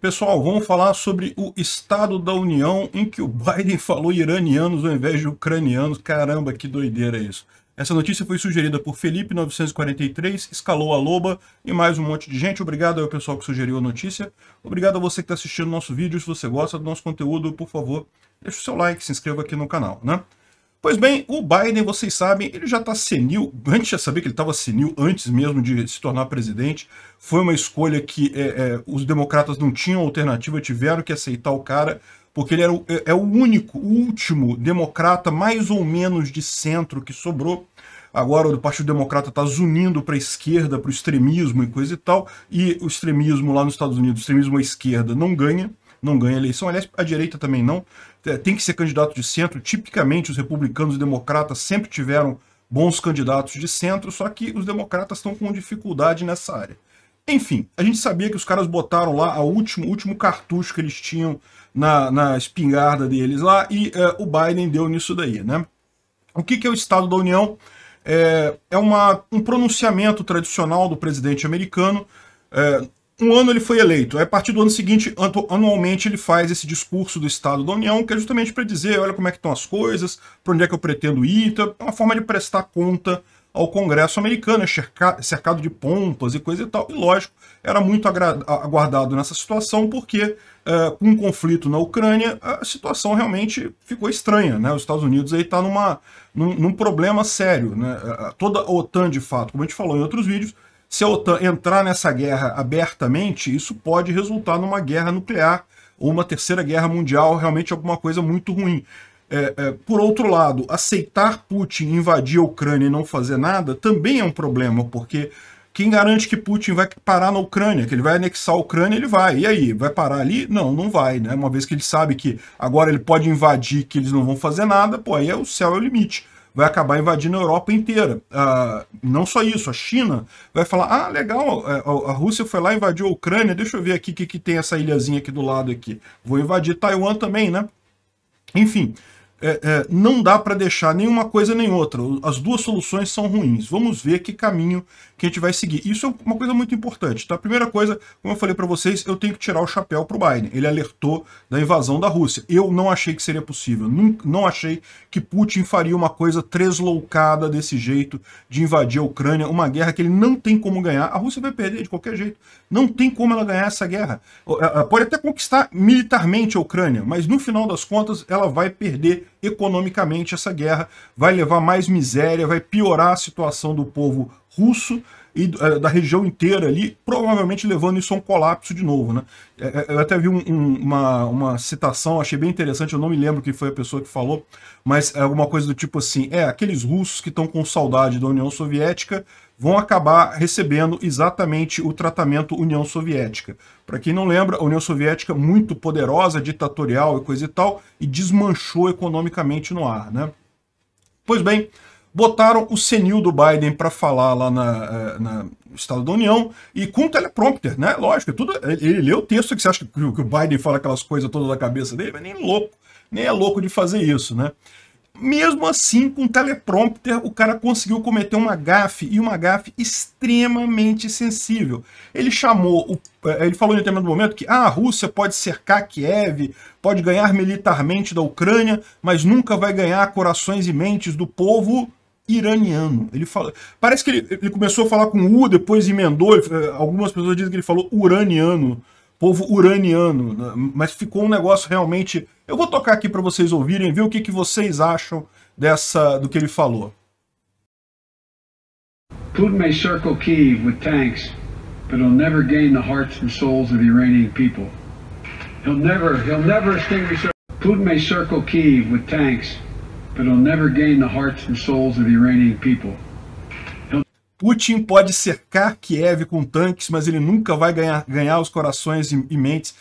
Pessoal, vamos falar sobre o Estado da União em que o Biden falou iranianos ao invés de ucranianos. Caramba, que doideira é isso. Essa notícia foi sugerida por Felipe943, escalou a loba e mais um monte de gente. Obrigado ao pessoal que sugeriu a notícia. Obrigado a você que está assistindo nosso vídeo. Se você gosta do nosso conteúdo, por favor, deixe o seu like, se inscreva aqui no canal, né? Pois bem, o Biden, vocês sabem, ele já está senil. antes de já sabia que ele estava senil antes mesmo de se tornar presidente. Foi uma escolha que é, é, os democratas não tinham alternativa, tiveram que aceitar o cara, porque ele era o, é, é o único, o último democrata mais ou menos de centro que sobrou. Agora o Partido Democrata está zunindo para a esquerda, para o extremismo e coisa e tal, e o extremismo lá nos Estados Unidos, o extremismo à esquerda, não ganha não ganha eleição. Aliás, a direita também não. É, tem que ser candidato de centro. Tipicamente, os republicanos e democratas sempre tiveram bons candidatos de centro, só que os democratas estão com dificuldade nessa área. Enfim, a gente sabia que os caras botaram lá o último, último cartucho que eles tinham na, na espingarda deles lá e é, o Biden deu nisso daí, né? O que, que é o Estado da União? É, é uma, um pronunciamento tradicional do presidente americano é, um ano ele foi eleito. a partir do ano seguinte, anualmente, ele faz esse discurso do Estado da União, que é justamente para dizer, olha como é que estão as coisas, para onde é que eu pretendo ir. Então, é uma forma de prestar conta ao Congresso americano, é cercado de pompas e coisa e tal. E lógico, era muito aguardado nessa situação, porque uh, com o conflito na Ucrânia, a situação realmente ficou estranha. Né? Os Estados Unidos aí está numa num, num problema sério. Né? Toda a OTAN, de fato, como a gente falou em outros vídeos, se a OTAN entrar nessa guerra abertamente, isso pode resultar numa guerra nuclear ou uma terceira guerra mundial, realmente alguma coisa muito ruim. É, é, por outro lado, aceitar Putin invadir a Ucrânia e não fazer nada também é um problema, porque quem garante que Putin vai parar na Ucrânia, que ele vai anexar a Ucrânia, ele vai. E aí, vai parar ali? Não, não vai, né? Uma vez que ele sabe que agora ele pode invadir, que eles não vão fazer nada, pô, aí é o céu é o limite vai acabar invadindo a Europa inteira. Ah, não só isso, a China vai falar, ah, legal, é, a, Rússia foi lá, invadiu a Ucrânia, deixa eu ver aqui o que, que tem essa ilhazinha aqui do lado aqui. Vou invadir Taiwan também, né? Enfim, é, é, não dá para deixar nenhuma coisa nem outra. As duas soluções são ruins. Vamos ver que caminho que a gente vai seguir. Isso é uma coisa muito importante. Tá? Primeira coisa, como eu falei para vocês, eu tenho que tirar o chapéu para o Biden. Ele alertou da invasão da Rússia. Eu não achei que seria possível. Não, não achei que Putin faria uma coisa tresloucada desse jeito de invadir a Ucrânia, uma guerra que ele não tem como ganhar. A Rússia vai perder de qualquer jeito. Não tem como ela ganhar essa guerra. Ela pode até conquistar militarmente a Ucrânia, mas no final das contas ela vai perder economicamente essa guerra vai levar mais miséria, vai piorar a situação do povo russo, e eh, da região inteira ali, provavelmente levando isso a um colapso de novo. Né? Eh, eh, eu até vi um, um, uma, uma citação, achei bem interessante, eu não me lembro quem foi a pessoa que falou, mas é alguma coisa do tipo assim, é, aqueles russos que estão com saudade da União Soviética vão acabar recebendo exatamente o tratamento União Soviética. Para quem não lembra, a União Soviética muito poderosa, ditatorial e coisa e tal, e desmanchou economicamente no ar. Né? Pois bem, botaram o senil do Biden para falar lá na, eh, na, Estado da União e com teleprompter, né? Lógico, é tudo, ele, leu o texto que você acha que, o Biden fala aquelas coisas todas na cabeça dele, mas nem é louco, nem é louco de fazer isso, né? Mesmo assim, com teleprompter, o cara conseguiu cometer uma gafe e uma gafe extremamente sensível. Ele chamou, o, eh, ele falou em determinado momento que ah, a Rússia pode cercar Kiev, pode ganhar militarmente da Ucrânia, mas nunca vai ganhar corações e mentes do povo iraniano. Ele fala, parece que ele, ele começou a falar com U, depois emendou. Ele, eh, algumas pessoas dizem que ele falou uraniano, povo uraniano, né? mas ficou um negócio realmente. Eu vou tocar aqui para vocês ouvirem, ver o que, que vocês acham dessa do que ele falou. Putin may circle Kiev with tanks, but he'll never gain the hearts and souls of the Iranian people. He'll never, he'll never extinguish. Putin may circle Kiev with tanks. Putin pode cercar Kiev com tanques, mas ele nunca vai ganhar, ganhar os corações e, e mentes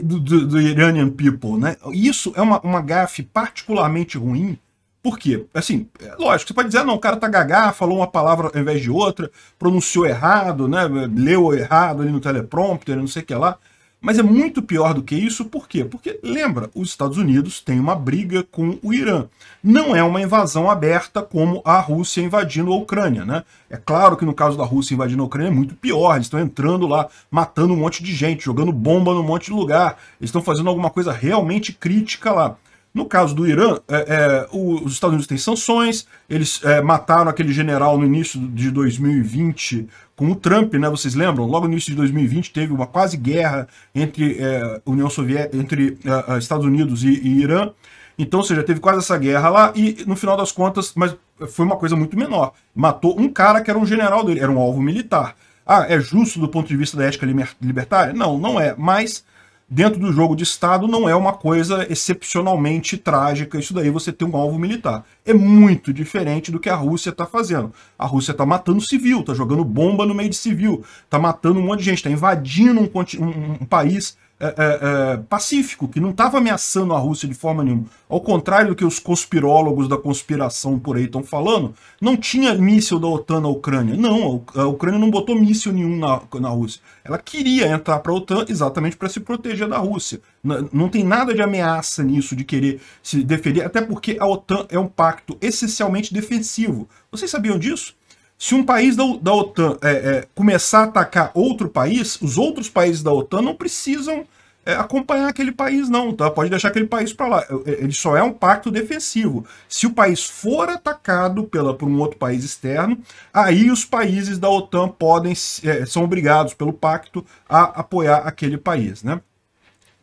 do, do, do, Iranian people, né? Isso é uma, uma gafe particularmente ruim, porque, assim, é lógico, você pode dizer, ah, não, o cara tá gagá, falou uma palavra ao invés de outra, pronunciou errado, né? Leu errado ali no teleprompter, não sei o que lá. Mas é muito pior do que isso, por quê? Porque, lembra, os Estados Unidos têm uma briga com o Irã. Não é uma invasão aberta como a Rússia invadindo a Ucrânia, né? É claro que no caso da Rússia invadindo a Ucrânia é muito pior, eles estão entrando lá, matando um monte de gente, jogando bomba num monte de lugar, eles estão fazendo alguma coisa realmente crítica lá. No caso do Irã, é, é, os Estados Unidos têm sanções, eles é, mataram aquele general no início de 2020 com o Trump, né? Vocês lembram? Logo no início de 2020 teve uma quase guerra entre é, União Soviética, entre é, é, Estados Unidos e, e Irã. Então, ou seja, teve quase essa guerra lá e no final das contas, mas foi uma coisa muito menor. Matou um cara que era um general dele, era um alvo militar. Ah, é justo do ponto de vista da ética libertária? Não, não é. Mas dentro do jogo de Estado não é uma coisa excepcionalmente trágica. Isso daí você tem um alvo militar. É muito diferente do que a Rússia está fazendo. A Rússia está matando civil, está jogando bomba no meio de civil, está matando um monte de gente, está invadindo um, um, um país é, é, é, pacífico, que não estava ameaçando a Rússia de forma nenhuma. Ao contrário do que os conspirólogos da conspiração por aí estão falando, não tinha míssil da OTAN na Ucrânia. Não, a Ucrânia não botou míssil nenhum na, na Rússia. Ela queria entrar para a OTAN exatamente para se proteger da Rússia. Não, não tem nada de ameaça nisso, de querer se defender, até porque a OTAN é um pacto essencialmente defensivo. Vocês sabiam disso? Se um país da, da OTAN é, é, começar a atacar outro país, os outros países da OTAN não precisam é, acompanhar aquele país, não, tá? Pode deixar aquele país para lá. É, ele só é um pacto defensivo. Se o país for atacado pela, por um outro país externo, aí os países da OTAN podem é, são obrigados pelo pacto a apoiar aquele país, né?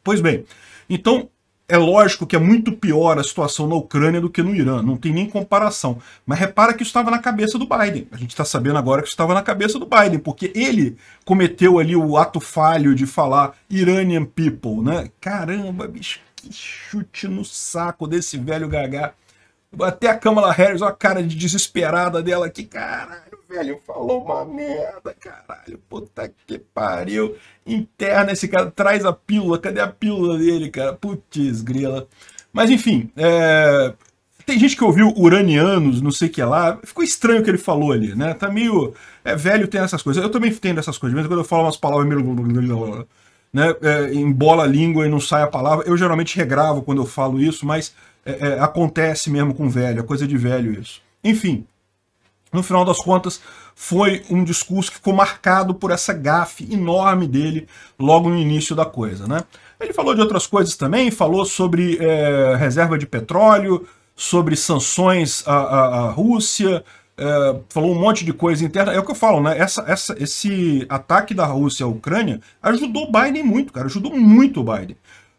Pois bem, então é lógico que é muito pior a situação na Ucrânia do que no Irã, não tem nem comparação. Mas repara que isso estava na cabeça do Biden. A gente está sabendo agora que isso estava na cabeça do Biden, porque ele cometeu ali o ato falho de falar Iranian people, né? Caramba, bicho, que chute no saco desse velho gagá. Até a Kamala Harris, olha a cara de desesperada dela aqui, caralho, velho, falou uma merda, caralho. Puta que pariu. Interna esse cara, traz a pílula. Cadê a pílula dele, cara? Putz, grila. Mas enfim, é... tem gente que ouviu uranianos, não sei o que lá. Ficou estranho o que ele falou ali, né? Tá meio. É, velho tem essas coisas. Eu também tenho essas coisas. Mas quando eu falo umas palavras meio. Né? É, embola a língua e não sai a palavra. Eu geralmente regravo quando eu falo isso, mas é, é acontece mesmo com velho. É coisa de velho isso. Enfim. No final das contas, foi um discurso que ficou marcado por essa gafe enorme dele logo no início da coisa. Né? Ele falou de outras coisas também, falou sobre é, reserva de petróleo, sobre sanções à, à, à Rússia, é, falou um monte de coisa interna. É o que eu falo, né? Essa, essa, esse ataque da Rússia à Ucrânia ajudou o Biden muito, cara. Ajudou muito o Biden.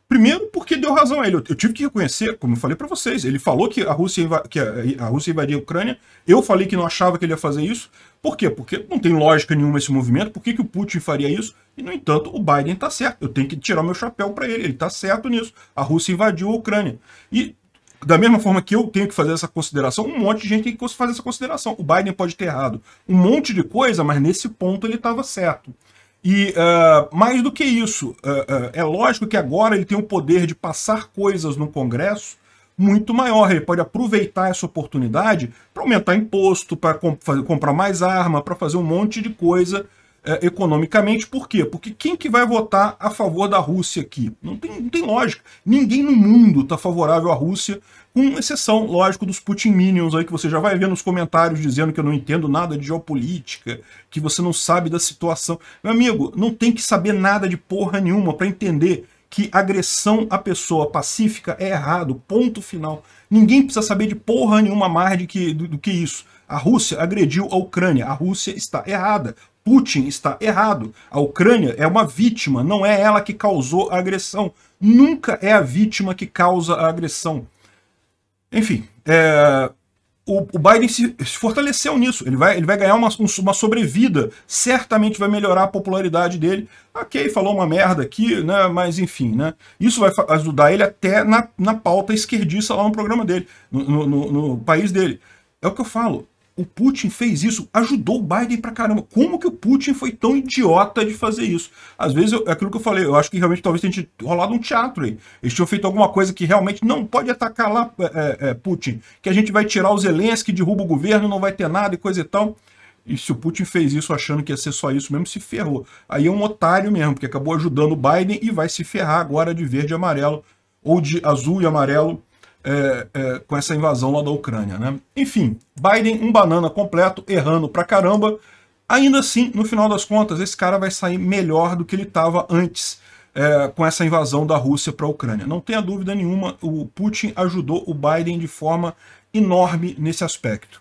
Primeiro, porque deu razão a ele. Eu tive que reconhecer, como eu falei para vocês, ele falou que a Rússia que a, Rússia invadia a Ucrânia. Eu falei que não achava que ele ia fazer isso. Por quê? Porque não tem lógica nenhuma esse movimento. Por que, que o Putin faria isso? E, no entanto, o Biden está certo. Eu tenho que tirar meu chapéu para ele. Ele está certo nisso. A Rússia invadiu a Ucrânia. E, da mesma forma que eu tenho que fazer essa consideração, um monte de gente tem que fazer essa consideração. O Biden pode ter errado um monte de coisa, mas nesse ponto ele estava certo. E uh, mais do que isso, uh, uh, é lógico que agora ele tem o poder de passar coisas no Congresso muito maior. Ele pode aproveitar essa oportunidade para aumentar imposto, para comp comprar mais arma, para fazer um monte de coisa é, economicamente. Por quê? Porque quem que vai votar a favor da Rússia aqui? Não tem, não tem lógica. Ninguém no mundo está favorável à Rússia, com exceção, lógico, dos Putin Minions aí, que você já vai ver nos comentários dizendo que eu não entendo nada de geopolítica, que você não sabe da situação. Meu amigo, não tem que saber nada de porra nenhuma para entender que agressão à pessoa pacífica é errado, ponto final. Ninguém precisa saber de porra nenhuma mais de que, do, do que isso. A Rússia agrediu a Ucrânia, a Rússia está errada. Putin está errado. A Ucrânia é uma vítima, não é ela que causou a agressão. Nunca é a vítima que causa a agressão. Enfim, é, o, o, Biden se, se, fortaleceu nisso. Ele vai, ele vai ganhar uma, uma sobrevida, certamente vai melhorar a popularidade dele. Ok, falou uma merda aqui, né? mas enfim, né? isso vai ajudar ele até na, na pauta esquerdista lá no programa dele, no, no, no país dele. É o que eu falo o Putin fez isso, ajudou o Biden pra caramba. Como que o Putin foi tão idiota de fazer isso? Às vezes, é aquilo que eu falei, eu acho que realmente talvez tenha rolado um teatro aí. Eles tinham feito alguma coisa que realmente não pode atacar lá, é, é, é Putin, que a gente vai tirar os elens, que derruba o governo, não vai ter nada e coisa e tal. E se o Putin fez isso achando que ia ser só isso mesmo, se ferrou. Aí é um otário mesmo, porque acabou ajudando o Biden e vai se ferrar agora de verde e amarelo, ou de azul e amarelo, é, é, com essa invasão lá da Ucrânia. Né? Enfim, Biden, um banana completo, errando pra caramba. Ainda assim, no final das contas, esse cara vai sair melhor do que ele estava antes é, com essa invasão da Rússia para a Ucrânia. Não tenha dúvida nenhuma, o Putin ajudou o Biden de forma enorme nesse aspecto.